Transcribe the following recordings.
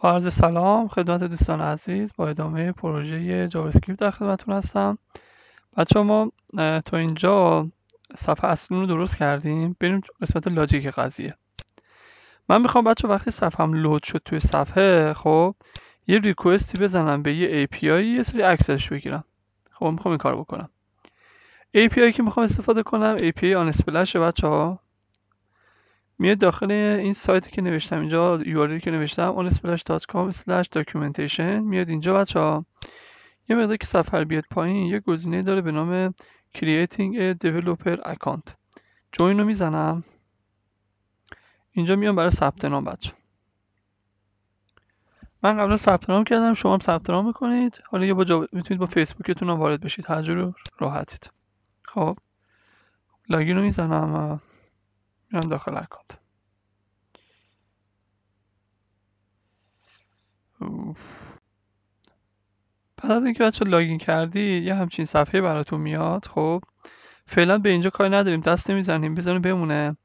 با عرض سلام خدمت دوستان عزیز با ادامه پروژه جاوا اسکریپت در خدمتتون هستم بچه ما تو اینجا صفحه اصلی رو درست کردیم بریم قسمت لاجیک قضیه من میخوام بچه وقتی صفحم لود شد توی صفحه خب یه ریکوستی بزنم به یه API یه سری عکسش بگیرم خب میخوام این کار بکنم API که میخوام استفاده کنم API آن اسپلش بچه ها میاد داخل این سایتی که نوشتم اینجا یو که نوشتم onsplash.com/documentation میاد اینجا بچه ها یه مقدار که سفر بیاد پایین یه گزینه داره به نام creating a developer account جوین رو میزنم اینجا میام برای ثبت نام بچه من قبلا ثبت نام کردم شما هم ثبت نام میکنید حالا یه با جا... میتونید با فیسبوکتون هم وارد بشید هر راحتید خب لاگین رو میزنم میرم داخل اکانت بعد از اینکه بچه لاگین کردی یه همچین صفحه براتون میاد خب فعلا به اینجا کاری نداریم دست نمیزنیم بذاریم بمونه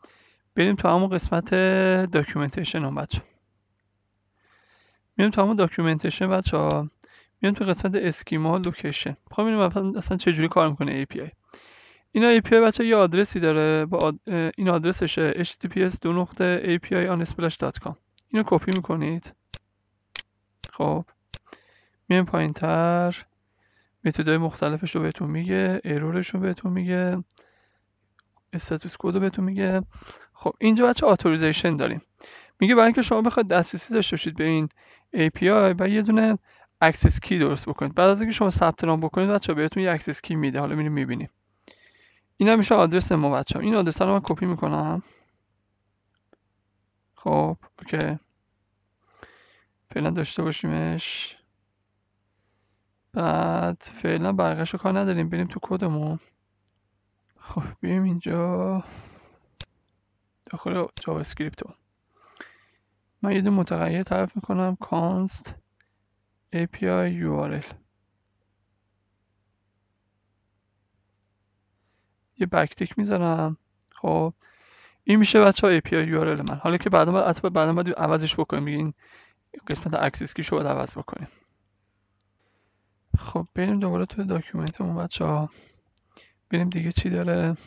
بریم تو همون قسمت داکیومنتیشن هم بچه میریم تو همون داکیومنتیشن بچه ها میریم تو قسمت اسکیما لوکیشن خب ببینیم اصلا چجوری کار میکنه API این API بچه یه آدرسی داره با آد... این آدرسشه https دو نقطه api اینو کپی میکنید خب میام پایین تر متدای مختلفش رو بهتون میگه ایرورش رو بهتون میگه استاتوس کد رو بهتون میگه خب اینجا بچه اتوریزیشن داریم میگه برای اینکه شما بخواید دسترسی داشته باشید به این API و یه دونه اکسس کی درست بکنید بعد از اینکه شما ثبت نام بکنید بچه بهتون یه اکسس کی میده حالا میریم میبینیم هم میشه آدرس ما بچه این آدرس رو من کپی میکنم خب اوکی فعلا داشته باشیمش بعد فعلا برقش رو کار نداریم بریم تو کدمون خب بیم اینجا داخل جاوا سکریپتو. من یه دو متغیر طرف میکنم const api url یه بکتیک میذارم خب این میشه بچه ها API URL من حالا که بعدا باید حتما بعدا عوضش بکنیم این قسمت اکسیس رو باید عوض بکنیم خب بریم دوباره تو همون بچه ها بریم دیگه چی داره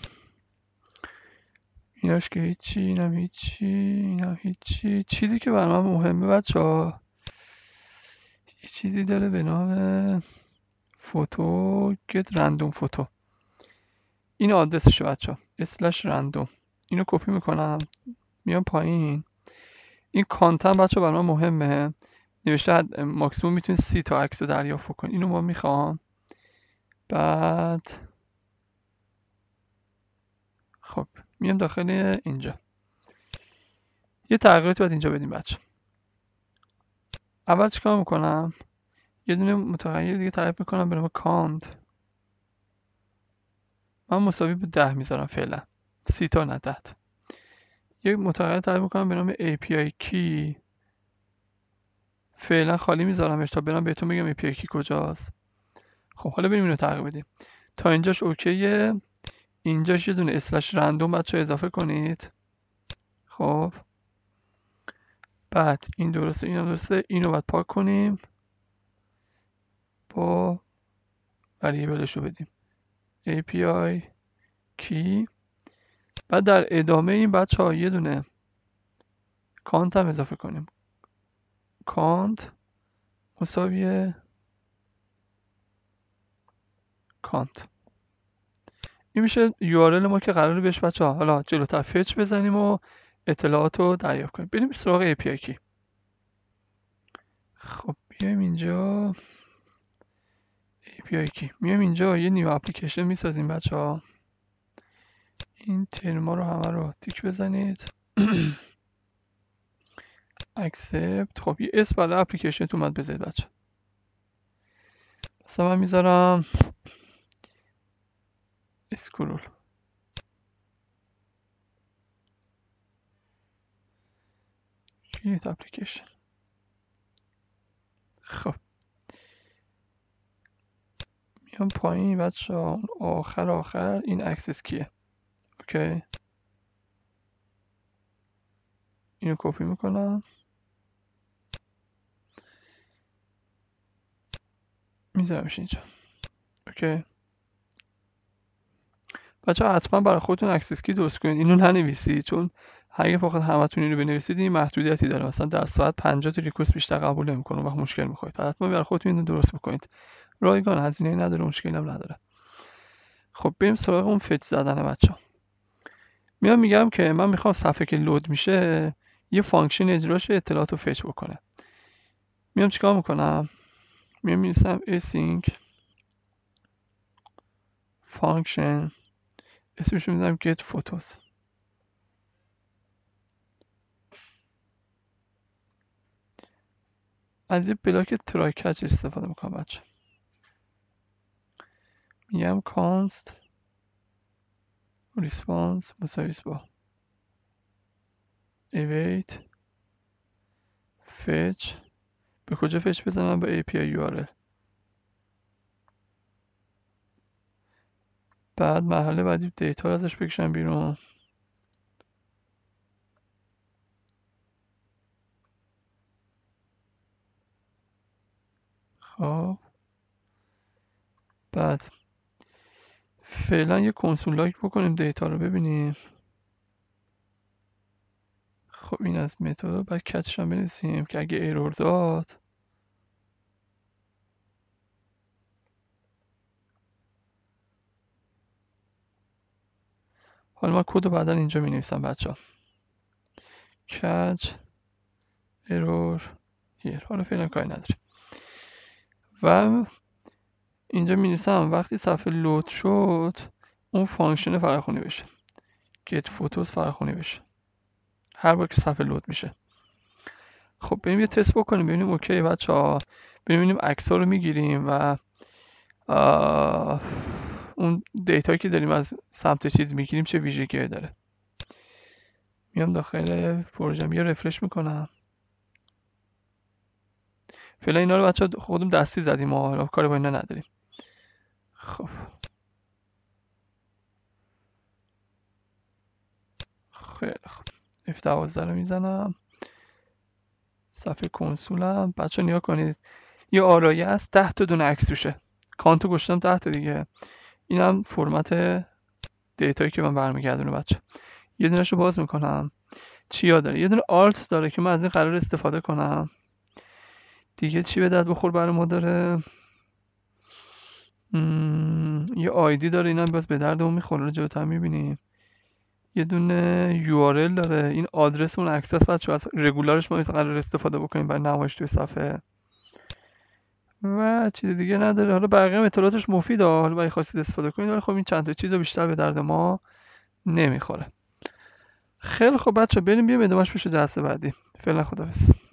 ایناش که هیچی هم هیچی هم هیچی چیزی که برای من مهمه بچه ها یه چیزی داره به نام فوتو گت رندوم فوتو این آدرسشه بچه ها اسلش رندوم اینو کپی میکنم میام پایین این کانتن بچه برای من مهمه نوشته ماکسیموم میتونی سی تا عکس رو دریافت کن اینو ما میخوام بعد خب میام داخل اینجا یه تغییراتی باید اینجا بدیم بچه اول چیکار میکنم یه دونه متغیر دیگه تعریف میکنم به نام کانت من مساوی به ده میذارم فعلا سی تا نه ده تا یک متغیر تعریف میکنم به نام API کی فعلا خالی میذارمش تا برم بهتون بگم API کی کجاست خب حالا بریم اینو تغییر بدیم تا اینجاش اوکیه اینجاش یه دونه اسلش رندوم بچه اضافه کنید خب بعد این درسته این درسته اینو باید پاک کنیم با بهش رو بدیم API key بعد در ادامه این بچه ها یه دونه کانت هم اضافه کنیم کانت مساوی کانت این میشه URL ما که قرار بهش بچه ها حالا جلوتر فچ بزنیم و اطلاعات رو دریافت کنیم بریم سراغ API کی خب بیایم اینجا پی کی اینجا یه نیو اپلیکیشن میسازیم بچه ها این ترما رو همه رو تیک بزنید اکسپت خب یه اس برای اپلیکیشن تو اومد بزنید بچه بسه من میذارم اسکرول کلیت اپلیکیشن خب میام پایین بچه آخر آخر این اکسس کیه اوکی اینو کپی میکنم میذارمش اینجا اوکی بچه حتما برای خودتون اکسس کی درست کنید اینو ننویسید چون اگه فقط همتون رو بنویسید این محدودیتی داره مثلا در ساعت 50 تا ریکوست بیشتر قبول نمیکنه و مشکل میخواید حتما برای خودتون اینو درست میکنید رایگان هزینه نداره مشکلی هم نداره خب بریم سراغ اون فچ زدن بچه ها میام میگم که من میخوام صفحه که لود میشه یه فانکشن اجراش اطلاعات رو فچ بکنه میام چیکار میکنم میام میرسم async فانکشن اسمش میزنم get photos از یه بلاک کچ استفاده میکنم بچه میگم const response مساویس با await fetch به کجا فچ بزنم به API URL بعد مرحله بعدی دیتا ازش بکشم بیرون خب بعد فعلا یه کنسول لاک بکنیم دیتا رو ببینیم خب این از متد بعد کتش هم بنویسیم که اگه ایرور داد حالا من کد رو بعدا اینجا می نویسم بچه ها کچ ایرور هیر حالا فعلا کاری نداریم و اینجا می وقتی صفحه لود شد اون فانکشن فراخونی بشه get photos فراخونی بشه هر بار که صفحه لود میشه خب بریم یه تست بکنیم ببینیم اوکی بچه ها ببینیم عکس رو میگیریم و اون دیتا که داریم از سمت چیز میگیریم چه ویژگی داره میام داخل پروژه یه رفرش میکنم فعلا اینا رو بچه خودم دستی زدیم ما کاری با اینا نداریم خب خیلی خب F12 رو میزنم صفحه کنسولم بچه نیا کنید یه آرایه است ده تا دونه عکس توشه کانتو گشتم ده تا دیگه اینم فرمت دیتایی که من برمیگردونه بچه یه دونه رو باز میکنم چیا داره یه دونه آرت داره که من از این قرار استفاده کنم دیگه چی به درد بخور برای ما داره یه آیدی داره اینا باز به درد اون میخوره تا میبینیم یه دونه یورل داره این آدرس اون اکسس بچه از رگولارش ما قرار استفاده بکنیم برای نمایش توی صفحه و چیز دیگه نداره حالا بقیه اطلاعاتش مفیده حالا برای خواستید استفاده کنید ولی خب این چند تا چیز بیشتر به درد ما نمیخوره خیلی خب بچه بریم بیم ادامهش بشه دسته بعدی فعلا بس